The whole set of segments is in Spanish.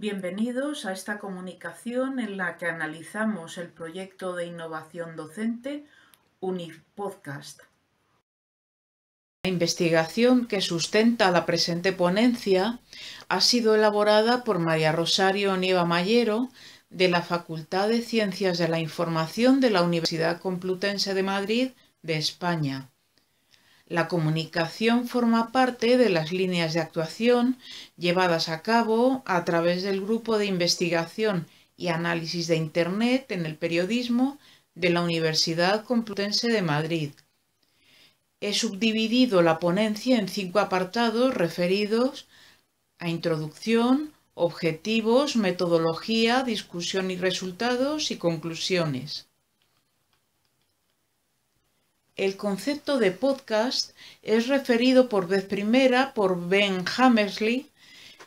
Bienvenidos a esta comunicación en la que analizamos el proyecto de innovación docente UNIPodcast. La investigación que sustenta la presente ponencia ha sido elaborada por María Rosario Nieva Mayero de la Facultad de Ciencias de la Información de la Universidad Complutense de Madrid de España. La comunicación forma parte de las líneas de actuación llevadas a cabo a través del grupo de investigación y análisis de Internet en el periodismo de la Universidad Complutense de Madrid. He subdividido la ponencia en cinco apartados referidos a introducción, objetivos, metodología, discusión y resultados y conclusiones. El concepto de podcast es referido por vez primera por Ben Hammersley,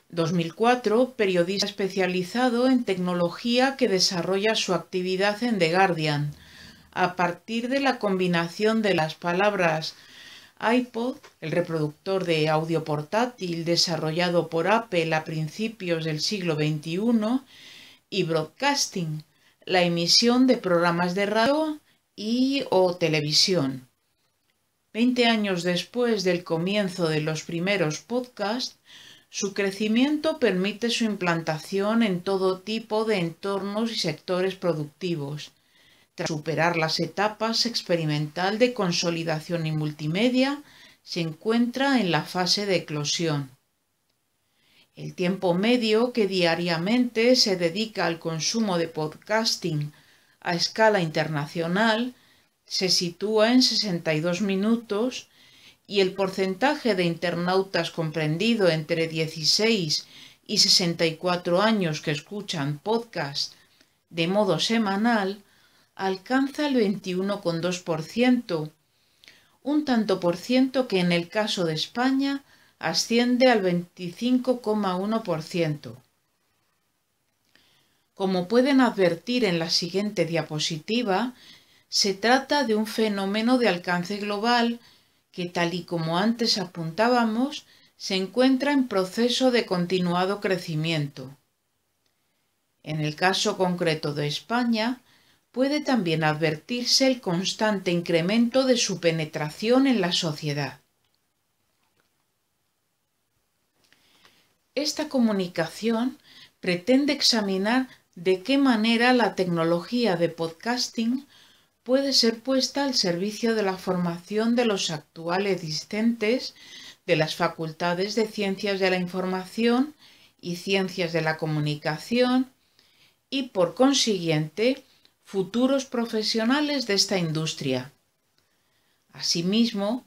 2004, periodista especializado en tecnología que desarrolla su actividad en The Guardian, a partir de la combinación de las palabras iPod, el reproductor de audio portátil desarrollado por Apple a principios del siglo XXI, y broadcasting, la emisión de programas de radio y o televisión. Veinte años después del comienzo de los primeros podcasts, su crecimiento permite su implantación en todo tipo de entornos y sectores productivos. Tras superar las etapas experimental de consolidación y multimedia, se encuentra en la fase de eclosión. El tiempo medio que diariamente se dedica al consumo de podcasting a escala internacional se sitúa en 62 minutos y el porcentaje de internautas comprendido entre 16 y 64 años que escuchan podcast de modo semanal alcanza el 21,2%, un tanto por ciento que en el caso de España asciende al 25,1%. Como pueden advertir en la siguiente diapositiva, se trata de un fenómeno de alcance global que, tal y como antes apuntábamos, se encuentra en proceso de continuado crecimiento. En el caso concreto de España, puede también advertirse el constante incremento de su penetración en la sociedad. Esta comunicación pretende examinar de qué manera la tecnología de podcasting puede ser puesta al servicio de la formación de los actuales discentes de las facultades de Ciencias de la Información y Ciencias de la Comunicación y, por consiguiente, futuros profesionales de esta industria. Asimismo,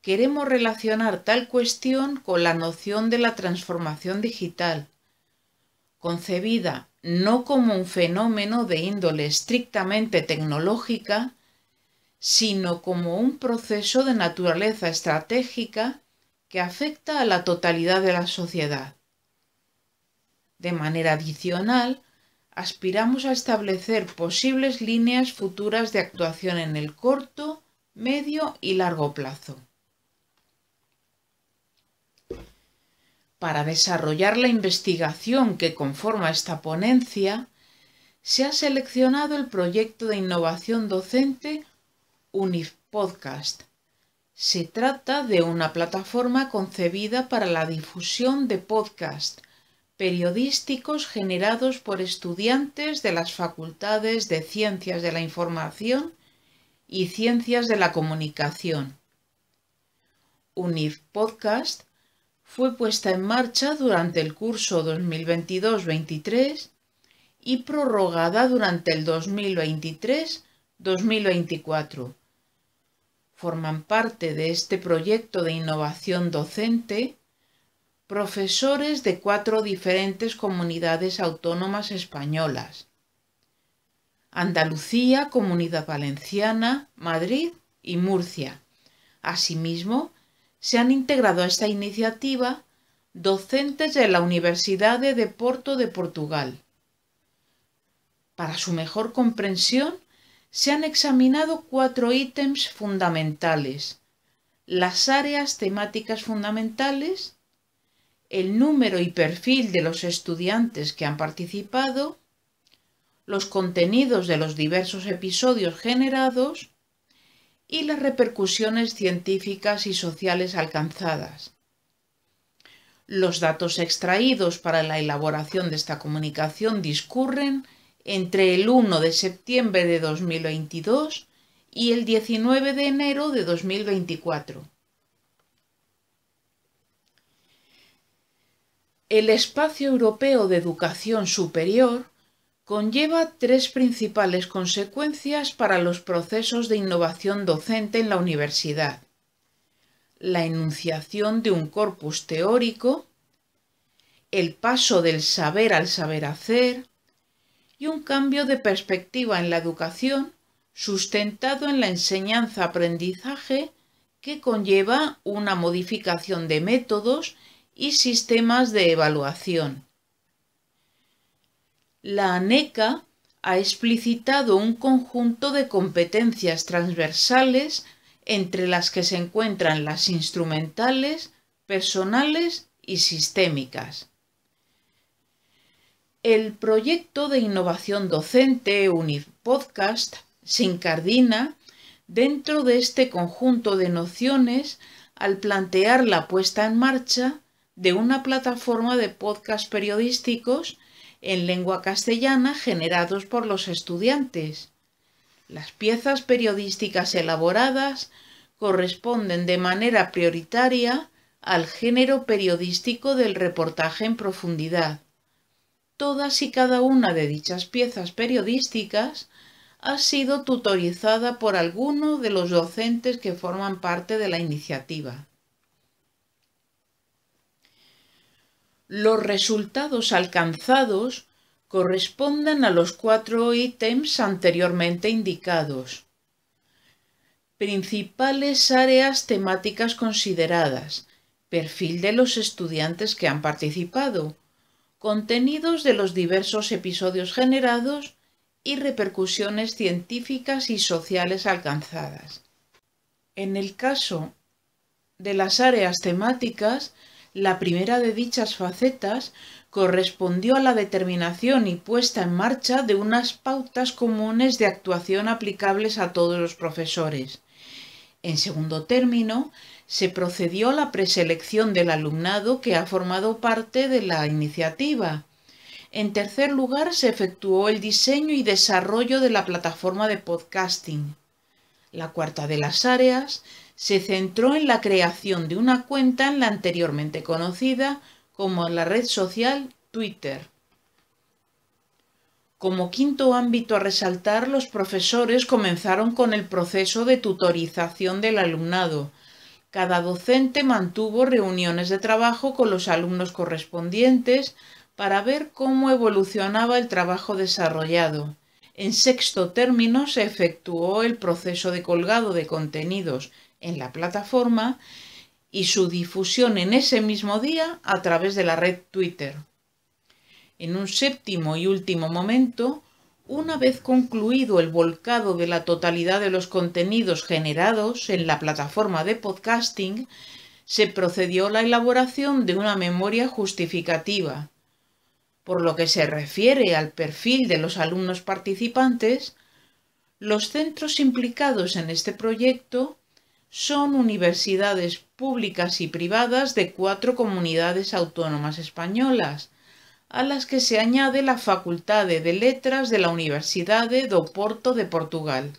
queremos relacionar tal cuestión con la noción de la transformación digital, concebida no como un fenómeno de índole estrictamente tecnológica, sino como un proceso de naturaleza estratégica que afecta a la totalidad de la sociedad. De manera adicional, aspiramos a establecer posibles líneas futuras de actuación en el corto, medio y largo plazo. para desarrollar la investigación que conforma esta ponencia, se ha seleccionado el proyecto de innovación docente Podcast. Se trata de una plataforma concebida para la difusión de podcasts periodísticos generados por estudiantes de las facultades de Ciencias de la Información y Ciencias de la Comunicación. UNIF Podcast fue puesta en marcha durante el curso 2022-23 y prorrogada durante el 2023-2024. Forman parte de este proyecto de innovación docente profesores de cuatro diferentes comunidades autónomas españolas. Andalucía, Comunidad Valenciana, Madrid y Murcia. Asimismo, se han integrado a esta iniciativa docentes de la Universidad de Porto de Portugal. Para su mejor comprensión, se han examinado cuatro ítems fundamentales, las áreas temáticas fundamentales, el número y perfil de los estudiantes que han participado, los contenidos de los diversos episodios generados y las repercusiones científicas y sociales alcanzadas. Los datos extraídos para la elaboración de esta comunicación discurren entre el 1 de septiembre de 2022 y el 19 de enero de 2024. El Espacio Europeo de Educación Superior conlleva tres principales consecuencias para los procesos de innovación docente en la universidad. La enunciación de un corpus teórico, el paso del saber al saber hacer y un cambio de perspectiva en la educación sustentado en la enseñanza-aprendizaje que conlleva una modificación de métodos y sistemas de evaluación la ANECA ha explicitado un conjunto de competencias transversales entre las que se encuentran las instrumentales, personales y sistémicas. El proyecto de innovación docente Unipodcast se incardina dentro de este conjunto de nociones al plantear la puesta en marcha de una plataforma de podcast periodísticos en lengua castellana generados por los estudiantes. Las piezas periodísticas elaboradas corresponden de manera prioritaria al género periodístico del reportaje en profundidad. Todas y cada una de dichas piezas periodísticas ha sido tutorizada por alguno de los docentes que forman parte de la iniciativa. los resultados alcanzados corresponden a los cuatro ítems anteriormente indicados. Principales áreas temáticas consideradas. Perfil de los estudiantes que han participado. Contenidos de los diversos episodios generados y repercusiones científicas y sociales alcanzadas. En el caso de las áreas temáticas, la primera de dichas facetas correspondió a la determinación y puesta en marcha de unas pautas comunes de actuación aplicables a todos los profesores. En segundo término, se procedió a la preselección del alumnado que ha formado parte de la iniciativa. En tercer lugar, se efectuó el diseño y desarrollo de la plataforma de podcasting. La cuarta de las áreas se centró en la creación de una cuenta en la anteriormente conocida como la red social Twitter. Como quinto ámbito a resaltar, los profesores comenzaron con el proceso de tutorización del alumnado. Cada docente mantuvo reuniones de trabajo con los alumnos correspondientes para ver cómo evolucionaba el trabajo desarrollado. En sexto término se efectuó el proceso de colgado de contenidos en la plataforma y su difusión en ese mismo día a través de la red Twitter. En un séptimo y último momento, una vez concluido el volcado de la totalidad de los contenidos generados en la plataforma de podcasting, se procedió a la elaboración de una memoria justificativa. Por lo que se refiere al perfil de los alumnos participantes, los centros implicados en este proyecto son universidades públicas y privadas de cuatro comunidades autónomas españolas, a las que se añade la Facultad de Letras de la Universidad de Oporto de Portugal.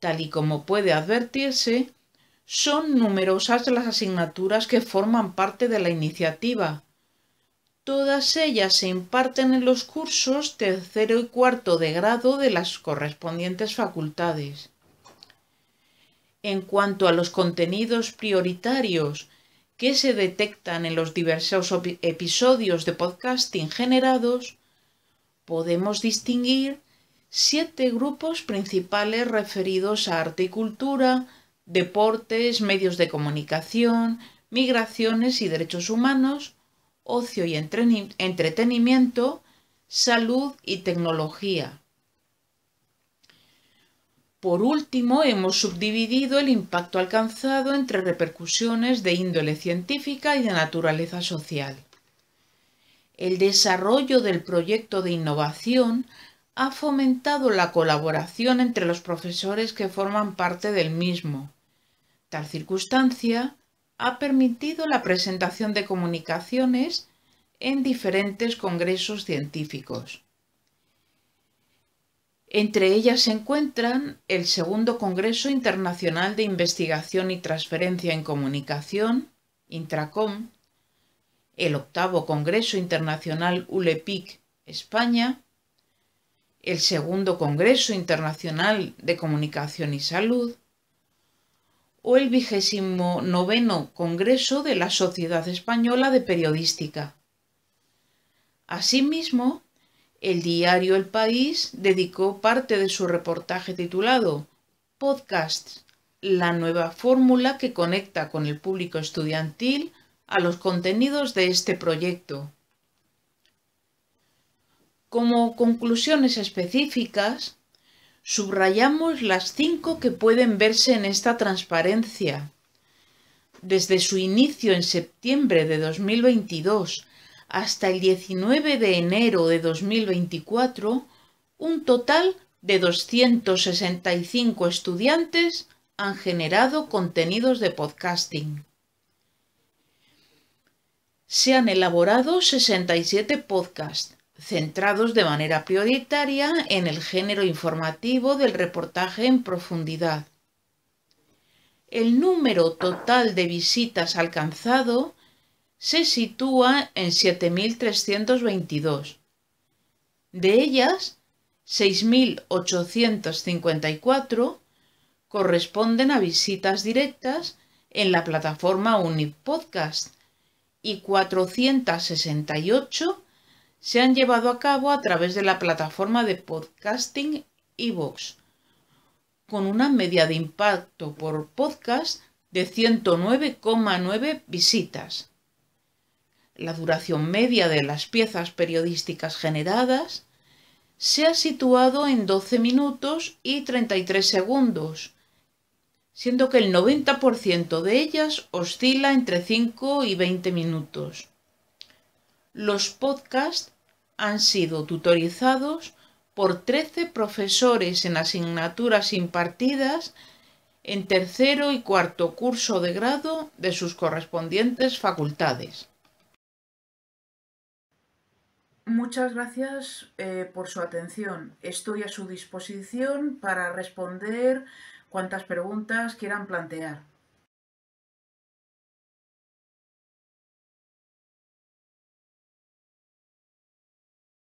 Tal y como puede advertirse, son numerosas las asignaturas que forman parte de la iniciativa. Todas ellas se imparten en los cursos tercero y cuarto de grado de las correspondientes facultades en cuanto a los contenidos prioritarios que se detectan en los diversos episodios de podcasting generados, podemos distinguir siete grupos principales referidos a arte y cultura, deportes, medios de comunicación, migraciones y derechos humanos, ocio y entretenimiento, salud y tecnología. Por último, hemos subdividido el impacto alcanzado entre repercusiones de índole científica y de naturaleza social. El desarrollo del proyecto de innovación ha fomentado la colaboración entre los profesores que forman parte del mismo. Tal circunstancia ha permitido la presentación de comunicaciones en diferentes congresos científicos. Entre ellas se encuentran el Segundo Congreso Internacional de Investigación y Transferencia en Comunicación, Intracom, el Octavo Congreso Internacional ULEPIC España, el Segundo Congreso Internacional de Comunicación y Salud, o el vigésimo Congreso de la Sociedad Española de Periodística. Asimismo, el diario El País dedicó parte de su reportaje titulado Podcast, la nueva fórmula que conecta con el público estudiantil a los contenidos de este proyecto. Como conclusiones específicas, subrayamos las cinco que pueden verse en esta transparencia. Desde su inicio en septiembre de 2022 hasta el 19 de enero de 2024 un total de 265 estudiantes han generado contenidos de podcasting. Se han elaborado 67 podcasts centrados de manera prioritaria en el género informativo del reportaje en profundidad. El número total de visitas alcanzado se sitúa en 7.322. De ellas, 6.854 corresponden a visitas directas en la plataforma Unipodcast y 468 se han llevado a cabo a través de la plataforma de podcasting Evox, con una media de impacto por podcast de 109,9 visitas la duración media de las piezas periodísticas generadas, se ha situado en 12 minutos y 33 segundos, siendo que el 90% de ellas oscila entre 5 y 20 minutos. Los podcasts han sido tutorizados por 13 profesores en asignaturas impartidas en tercero y cuarto curso de grado de sus correspondientes facultades. Muchas gracias eh, por su atención. Estoy a su disposición para responder cuantas preguntas quieran plantear.